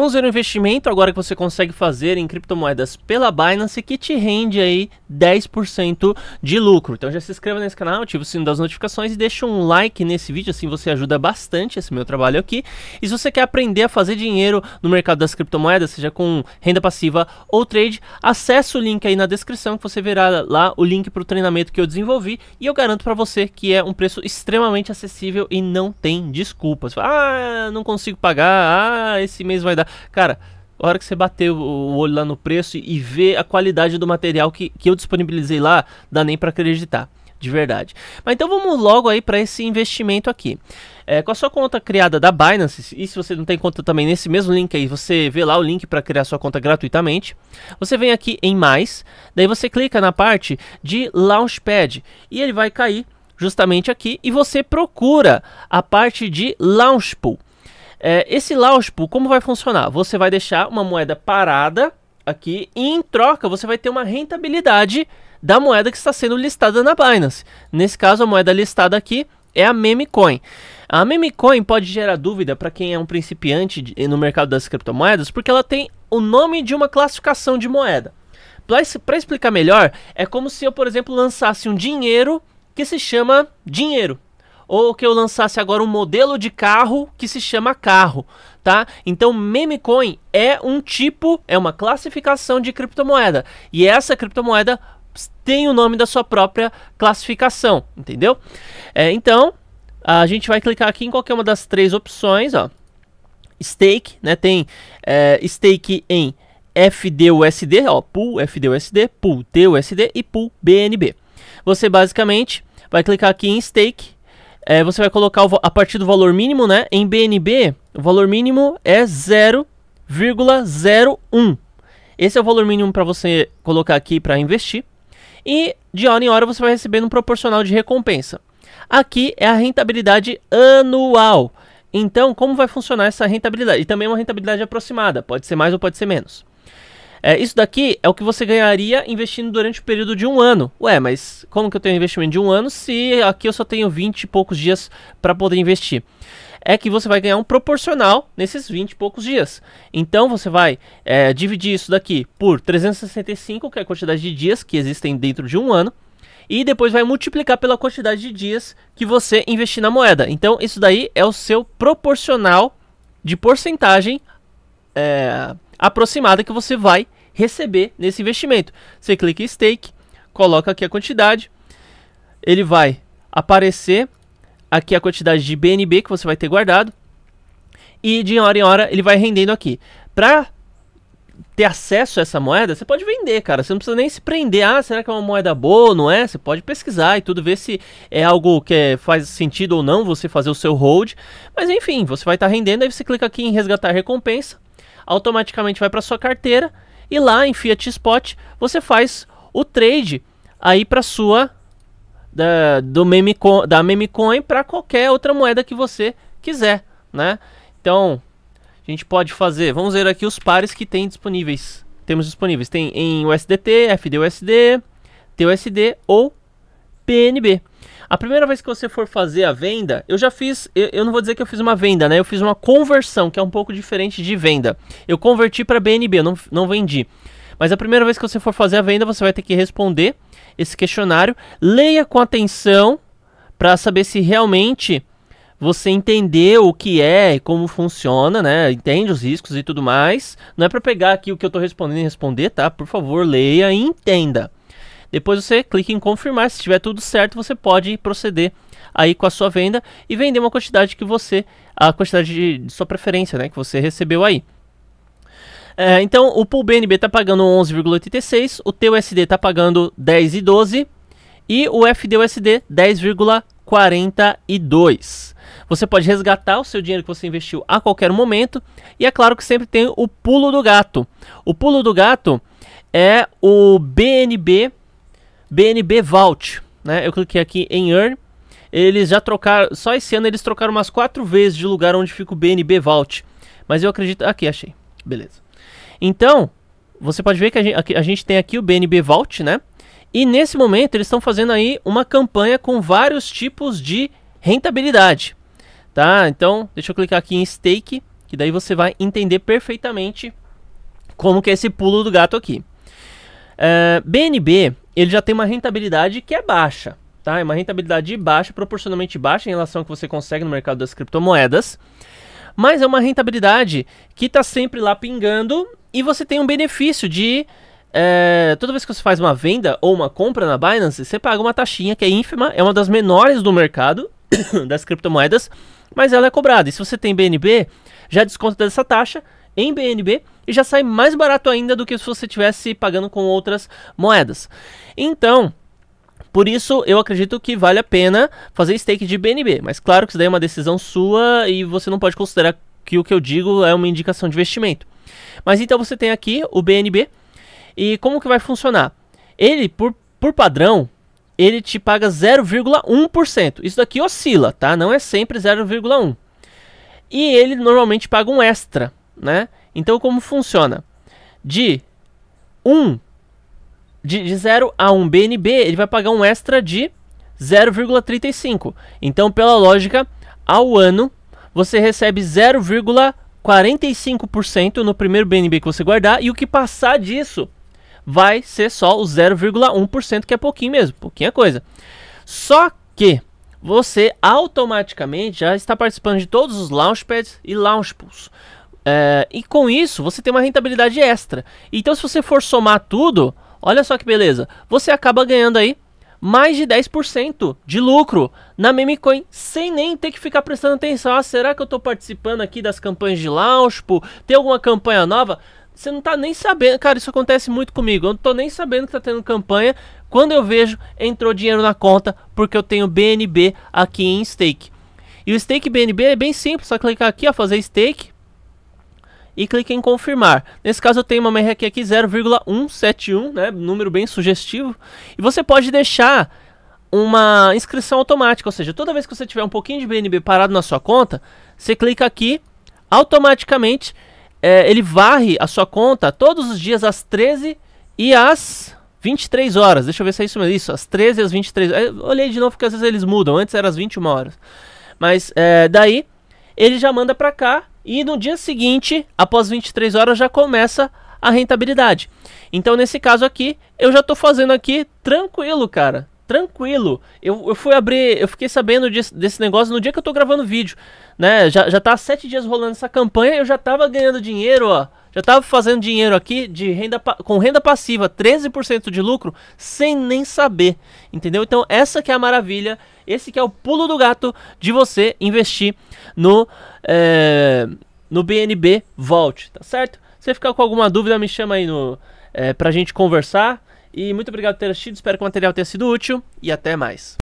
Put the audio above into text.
Vamos ver o investimento agora que você consegue fazer em criptomoedas pela Binance que te rende aí 10% de lucro. Então já se inscreva nesse canal, ativa o sino das notificações e deixa um like nesse vídeo, assim você ajuda bastante esse meu trabalho aqui. E se você quer aprender a fazer dinheiro no mercado das criptomoedas, seja com renda passiva ou trade, acesse o link aí na descrição que você verá lá o link para o treinamento que eu desenvolvi e eu garanto para você que é um preço extremamente acessível e não tem desculpas. Ah, não consigo pagar, ah, esse mês vai dar. Cara, a hora que você bater o olho lá no preço e ver a qualidade do material que, que eu disponibilizei lá, dá nem para acreditar, de verdade. Mas então vamos logo aí para esse investimento aqui. É, com a sua conta criada da Binance, e se você não tem conta também nesse mesmo link aí, você vê lá o link para criar sua conta gratuitamente. Você vem aqui em mais, daí você clica na parte de Launchpad e ele vai cair justamente aqui e você procura a parte de Launchpool. É, esse pool, como vai funcionar? Você vai deixar uma moeda parada aqui e em troca você vai ter uma rentabilidade da moeda que está sendo listada na Binance. Nesse caso, a moeda listada aqui é a memecoin. A memecoin pode gerar dúvida para quem é um principiante de, no mercado das criptomoedas, porque ela tem o nome de uma classificação de moeda. Para explicar melhor, é como se eu, por exemplo, lançasse um dinheiro que se chama dinheiro ou que eu lançasse agora um modelo de carro que se chama carro, tá? Então, meme coin é um tipo, é uma classificação de criptomoeda. E essa criptomoeda tem o nome da sua própria classificação, entendeu? É, então, a gente vai clicar aqui em qualquer uma das três opções, ó. Stake, né? Tem é, stake em FDUSD, ó, pool FDUSD, pool TUSD e pool BNB. Você basicamente vai clicar aqui em stake é, você vai colocar o, a partir do valor mínimo, né? Em BNB, o valor mínimo é 0,01. Esse é o valor mínimo para você colocar aqui para investir. E de hora em hora você vai recebendo um proporcional de recompensa. Aqui é a rentabilidade anual. Então, como vai funcionar essa rentabilidade? E também é uma rentabilidade aproximada, pode ser mais ou pode ser menos. É, isso daqui é o que você ganharia investindo durante o período de um ano. Ué, mas como que eu tenho investimento de um ano se aqui eu só tenho 20 e poucos dias para poder investir? É que você vai ganhar um proporcional nesses 20 e poucos dias. Então você vai é, dividir isso daqui por 365, que é a quantidade de dias que existem dentro de um ano e depois vai multiplicar pela quantidade de dias que você investir na moeda. Então, isso daí é o seu proporcional de porcentagem é, aproximada que você vai receber nesse investimento. Você clica em stake, coloca aqui a quantidade, ele vai aparecer aqui a quantidade de BNB que você vai ter guardado e de hora em hora ele vai rendendo aqui. Para ter acesso a essa moeda, você pode vender, cara. Você não precisa nem se prender. Ah, será que é uma moeda boa ou não é? Você pode pesquisar e tudo, ver se é algo que é, faz sentido ou não você fazer o seu hold. Mas enfim, você vai estar tá rendendo. Aí você clica aqui em resgatar recompensa automaticamente vai para sua carteira e lá em Fiat Spot você faz o trade aí para sua da do Memecoin, da Memecoin para qualquer outra moeda que você quiser, né? Então, a gente pode fazer, vamos ver aqui os pares que tem disponíveis. Temos disponíveis tem em USDT, FDUSD, TUSD ou PNB. A primeira vez que você for fazer a venda, eu já fiz, eu, eu não vou dizer que eu fiz uma venda, né? Eu fiz uma conversão, que é um pouco diferente de venda. Eu converti para BNB, eu não, não vendi. Mas a primeira vez que você for fazer a venda, você vai ter que responder esse questionário. Leia com atenção para saber se realmente você entendeu o que é e como funciona, né? Entende os riscos e tudo mais. Não é para pegar aqui o que eu estou respondendo e responder, tá? Por favor, leia e entenda. Depois você clica em confirmar, se estiver tudo certo, você pode proceder aí com a sua venda e vender uma quantidade que você, a quantidade de, de sua preferência, né, que você recebeu aí. É, então o pool BNB está pagando 11,86, o TUSD está pagando 10,12 e o FDUSD 10,42. Você pode resgatar o seu dinheiro que você investiu a qualquer momento. E é claro que sempre tem o pulo do gato. O pulo do gato é o BNB BNB Vault, né? Eu cliquei aqui em Earn. Eles já trocaram, só esse ano eles trocaram umas quatro vezes de lugar onde fica o BNB Vault. Mas eu acredito, aqui achei, beleza. Então, você pode ver que a gente, a gente tem aqui o BNB Vault, né? E nesse momento eles estão fazendo aí uma campanha com vários tipos de rentabilidade, tá? Então, deixa eu clicar aqui em Stake, que daí você vai entender perfeitamente como que é esse pulo do gato aqui. Uh, eh, BNB ele já tem uma rentabilidade que é baixa, tá? É uma rentabilidade baixa, proporcionalmente baixa em relação ao que você consegue no mercado das criptomoedas, mas é uma rentabilidade que está sempre lá pingando e você tem um benefício de é, toda vez que você faz uma venda ou uma compra na Binance, você paga uma taxinha que é ínfima, é uma das menores do mercado das criptomoedas, mas ela é cobrada. E se você tem BNB, já desconta dessa taxa em BNB e já sai mais barato ainda do que se você estivesse pagando com outras moedas. Então, por isso, eu acredito que vale a pena fazer stake de BNB. Mas claro que isso daí é uma decisão sua e você não pode considerar que o que eu digo é uma indicação de investimento. Mas então você tem aqui o BNB. E como que vai funcionar? Ele, por, por padrão, ele te paga 0,1%. Isso daqui oscila, tá? Não é sempre 0,1%. E ele normalmente paga um extra né? Então como funciona? De 1 de, de 0 a 1 BNB, ele vai pagar um extra de 0,35. Então pela lógica, ao ano você recebe 0,45% no primeiro BNB que você guardar e o que passar disso vai ser só o 0,1%, que é pouquinho mesmo, pouquinha coisa. Só que você automaticamente já está participando de todos os launchpads e launchpools. É, e com isso, você tem uma rentabilidade extra. Então, se você for somar tudo, olha só que beleza. Você acaba ganhando aí mais de 10% de lucro na Memecoin, sem nem ter que ficar prestando atenção. Ah, será que eu estou participando aqui das campanhas de launch? Pô, tem alguma campanha nova? Você não está nem sabendo, cara, isso acontece muito comigo. Eu não estou nem sabendo que está tendo campanha. Quando eu vejo, entrou dinheiro na conta porque eu tenho BNB aqui em stake. E o stake BNB é bem simples, só clicar aqui, ó, fazer stake e clique em confirmar. Nesse caso eu tenho uma MRQ aqui 0,171, né, número bem sugestivo, e você pode deixar uma inscrição automática, ou seja, toda vez que você tiver um pouquinho de BNB parado na sua conta, você clica aqui, automaticamente é, ele varre a sua conta todos os dias às 13 e às 23 horas. Deixa eu ver se é isso mesmo. Isso, às 13 às 23 é, eu olhei de novo porque às vezes eles mudam. Antes era às 21 horas. Mas é, daí ele já manda para cá e no dia seguinte, após 23 horas, já começa a rentabilidade. Então, nesse caso aqui, eu já estou fazendo aqui tranquilo, cara. Tranquilo. Eu, eu fui abrir, eu fiquei sabendo desse, desse negócio no dia que eu estou gravando vídeo, né? Já, já tá sete dias rolando essa campanha, eu já estava ganhando dinheiro, ó. Já estava fazendo dinheiro aqui de renda com renda passiva, 13% de lucro, sem nem saber, entendeu? Então essa que é a maravilha, esse que é o pulo do gato de você investir no é, no BNB Vault, tá certo? Se você ficar com alguma dúvida, me chama aí no é, pra gente conversar. E muito obrigado por ter assistido, espero que o material tenha sido útil e até mais.